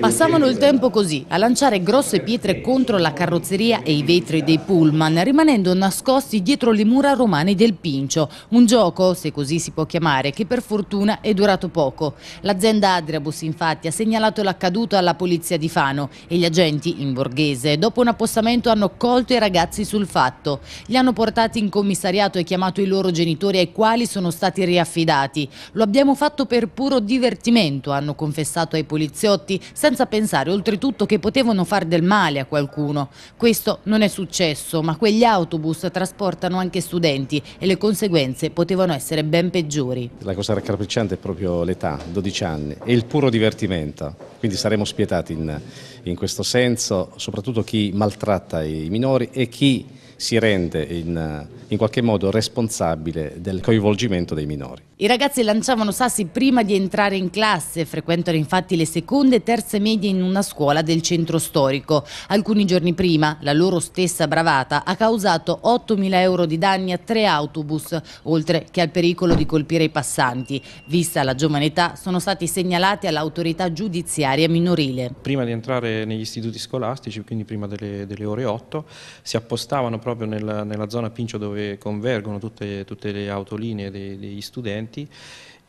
Passavano il tempo così, a lanciare grosse pietre contro la carrozzeria e i vetri dei pullman, rimanendo nascosti dietro le mura romane del Pincio. Un gioco, se così si può chiamare, che per fortuna è durato poco. L'azienda Adriabus, infatti, ha segnalato l'accaduto alla polizia di Fano e gli agenti, in borghese, dopo un appostamento hanno colto i ragazzi sul fatto. Li hanno portati in commissariato e chiamato i loro genitori ai quali sono stati riaffidati. Lo abbiamo fatto per puro divertimento, hanno confessato ai poliziotti, senza pensare oltretutto che potevano far del male a qualcuno. Questo non è successo, ma quegli autobus trasportano anche studenti e le conseguenze potevano essere ben peggiori. La cosa raccapricciante è proprio l'età, 12 anni, e il puro divertimento, quindi saremo spietati in, in questo senso, soprattutto chi maltratta i minori e chi si rende in, eh, in qualche modo responsabile del coinvolgimento dei minori. I ragazzi lanciavano sassi prima di entrare in classe, frequentano infatti le seconde e terze medie in una scuola del centro storico. Alcuni giorni prima la loro stessa bravata ha causato 8.000 euro di danni a tre autobus, oltre che al pericolo di colpire i passanti. Vista la giovane età, sono stati segnalati all'autorità giudiziaria minorile. Prima di entrare negli istituti scolastici, quindi prima delle, delle ore 8, si appostavano proprio nella, nella zona Pincio dove convergono tutte, tutte le autolinee dei, degli studenti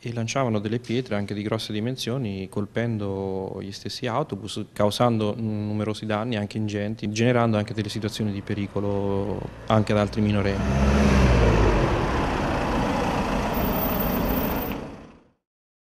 e lanciavano delle pietre anche di grosse dimensioni colpendo gli stessi autobus, causando numerosi danni anche ingenti, generando anche delle situazioni di pericolo anche ad altri minorenni.